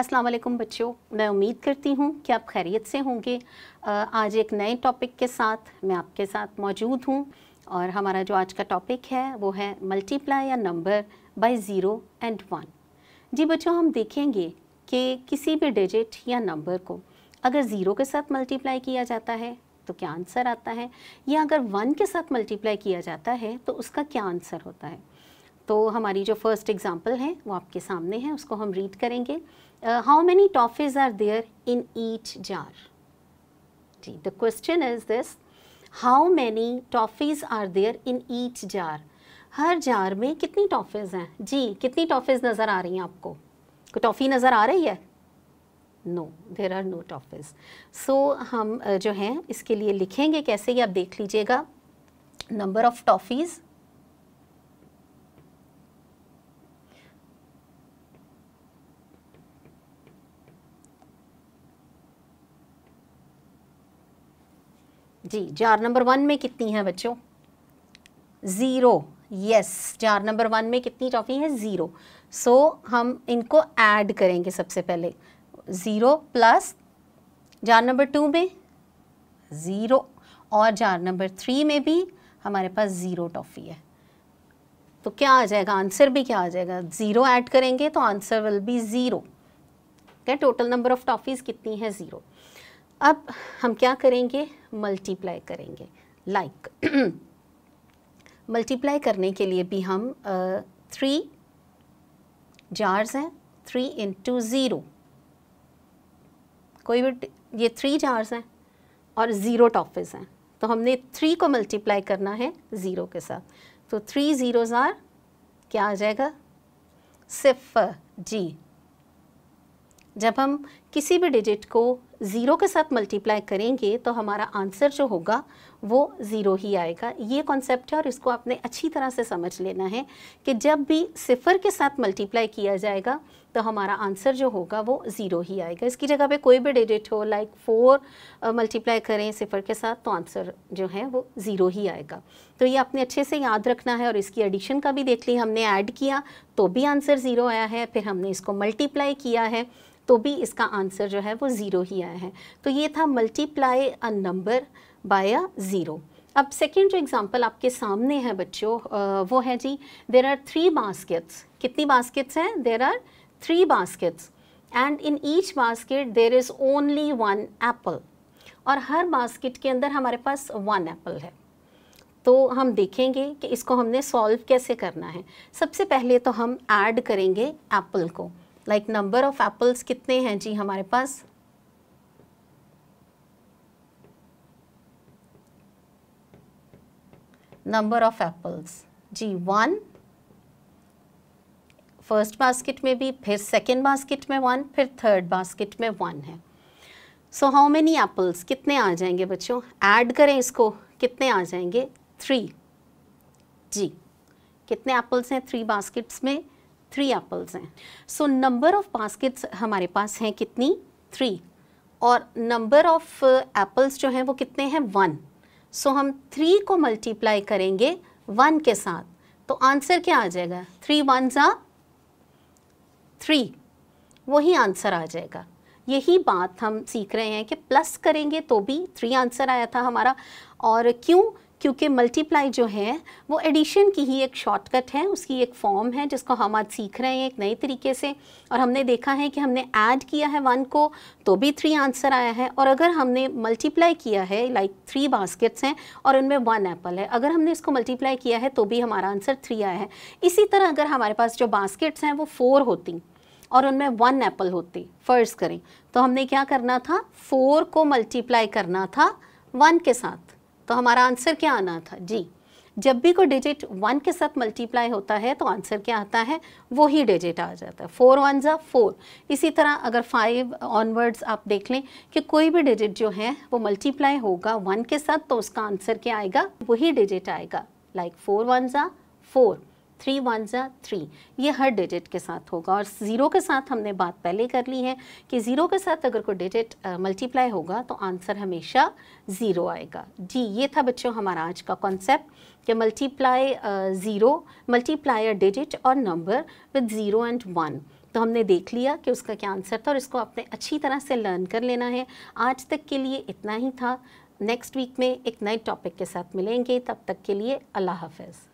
अस्सलाम वालेकुम बच्चों मैं उम्मीद करती हूँ कि आप खैरियत से होंगे आज एक नए टॉपिक के साथ मैं आपके साथ मौजूद हूँ और हमारा जो आज का टॉपिक है वो है मल्टीप्लाई या number by zero and one जी बच्चों हम देखेंगे कि किसी भी डिजिट या नंबर को अगर ज़ीरो के साथ मल्टीप्लाई किया जाता है तो क्या आंसर आता है या अगर वन के साथ मल्टीप्लाई किया जाता है तो उसका क्या आंसर होता है तो हमारी जो फर्स्ट एग्जांपल है वो आपके सामने है उसको हम रीड करेंगे how many toffees are there in each jar जी the question is this how many toffees are there in each jar हर जार में कितनी टॉफिज़ हैं जी कितनी टॉफीज नज़र आ रही हैं आपको टॉफ़ी नज़र आ रही है no there are no toffees so हम uh, जो हैं इसके लिए लिखेंगे कैसे ये आप देख लीजिएगा नंबर ऑफ़ टॉफ़ीज़ जी जार नंबर वन में कितनी है बच्चों zero yes jar number one में कितनी टॉफ़ी है ज़ीरो सो हम इनको ऐड करेंगे सबसे पहले zero plus jar number two में ज़ीरो और जार नंबर थ्री में भी हमारे पास ज़ीरो टॉफ़ी है तो क्या आ जाएगा आंसर भी क्या आ जाएगा ज़ीरो ऐड करेंगे तो आंसर विल बी ज़ीरो क्या टोटल नंबर ऑफ़ टॉफ़ीज़ कितनी है ज़ीरो अब हम क्या करेंगे मल्टीप्लाई करेंगे लाइक like. मल्टीप्लाई करने के लिए भी हम थ्री uh, जार्स हैं थ्री इंटू ज़ीरो कोई भी ये थ्री जार्स हैं और ज़ीरो टॉफिस हैं तो हमने थ्री को मल्टीप्लाई करना है ज़ीरो के साथ तो थ्री ज़ीरो ज़ार क्या आ जाएगा सिफ़ जी जब हम किसी भी डिजिट को ज़ीरो के साथ मल्टीप्लाई करेंगे तो हमारा आंसर जो होगा वो ज़ीरो ही आएगा ये कॉन्सेप्ट है और इसको आपने अच्छी तरह से समझ लेना है कि जब भी सिफ़र के साथ मल्टीप्लाई किया जाएगा तो हमारा आंसर जो होगा वो ज़ीरो ही आएगा इसकी जगह पे कोई भी डिजिट हो लाइक फ़ोर मल्टीप्लाई करें सिफ़र के साथ तो आंसर जो है वो ज़ीरो ही आएगा तो ये आपने अच्छे से याद रखना है और इसकी एडिशन का भी देख ली हमने ऐड किया तो भी आंसर ज़ीरो आया है फिर हमने इसको मल्टीप्लाई किया है तो भी इसका आंसर जो है वो ज़ीरो ही आया है तो ये था multiply a number by a zero अब सेकेंड जो एग्ज़ाम्पल आपके सामने है बच्चों वो है जी देर आर थ्री बास्केट्स कितनी बास्केट्स हैं there are three baskets and in each basket there is only one apple और हर बास्केट के अंदर हमारे पास वन एप्पल है तो हम देखेंगे कि इसको हमने सॉल्व कैसे करना है सबसे पहले तो हम ऐड करेंगे एप्पल को लाइक नंबर ऑफ एप्पल्स कितने हैं जी हमारे पास नंबर ऑफ एप्पल्स जी वन फर्स्ट बास्केट में भी फिर सेकेंड बास्केट में वन फिर थर्ड बास्केट में वन है सो हाउ मेनी एप्पल्स कितने आ जाएंगे बच्चों ऐड करें इसको कितने आ जाएंगे थ्री जी कितने एप्पल्स हैं थ्री बास्केट्स में थ्री एप्पल्स हैं सो नंबर ऑफ़ बास्केट्स हमारे पास हैं कितनी थ्री और नंबर ऑफ़ एप्पल्स जो हैं वो कितने हैं वन सो so, हम थ्री को मल्टीप्लाई करेंगे वन के साथ तो आंसर क्या आ जाएगा थ्री वन ज़ा थ्री वही आंसर आ जाएगा यही बात हम सीख रहे हैं कि प्लस करेंगे तो भी थ्री आंसर आया था हमारा और क्यों क्योंकि मल्टीप्लाई जो है वो एडिशन की ही एक शॉर्टकट है उसकी एक फॉर्म है जिसको हम आज सीख रहे हैं एक नए तरीके से और हमने देखा है कि हमने ऐड किया है वन को तो भी थ्री आंसर आया है और अगर हमने मल्टीप्लाई किया है लाइक थ्री बास्केट्स हैं और उनमें वन एप्पल है अगर हमने इसको मल्टीप्लाई किया है तो भी हमारा आंसर थ्री आया है इसी तरह अगर हमारे पास जो बास्केट्स हैं वो फोर होती और उनमें वन एप्पल होती फर्ज करें तो हमने क्या करना था फोर को मल्टीप्लाई करना था वन के साथ तो हमारा आंसर क्या आना था जी जब भी कोई डिजिट वन के साथ मल्टीप्लाई होता है तो आंसर क्या आता है वो ही डिजिट आ जाता है फोर वन ज़ा फोर इसी तरह अगर फाइव ऑनवर्ड्स आप देख लें कि कोई भी डिजिट जो है वो मल्टीप्लाई होगा वन के साथ तो उसका आंसर क्या आएगा वही डिजिट आएगा लाइक फोर वन ज़ा फोर थ्री वन ज़ा थ्री ये हर डिजिट के साथ होगा और ज़ीरो के साथ हमने बात पहले कर ली है कि ज़ीरो के साथ अगर कोई डिजिट मल्टीप्लाई होगा तो आंसर हमेशा ज़ीरो आएगा जी ये था बच्चों हमारा आज का कॉन्सेप्ट कि मल्टीप्लाई ज़ीरो मल्टीप्लाई डिजिट और number with zero and one तो हमने देख लिया कि उसका क्या आंसर था और इसको आपने अच्छी तरह से लर्न कर लेना है आज तक के लिए इतना ही था नेक्स्ट वीक में एक नए टॉपिक के साथ मिलेंगे तब तक के लिए अल्लाह हाफिज़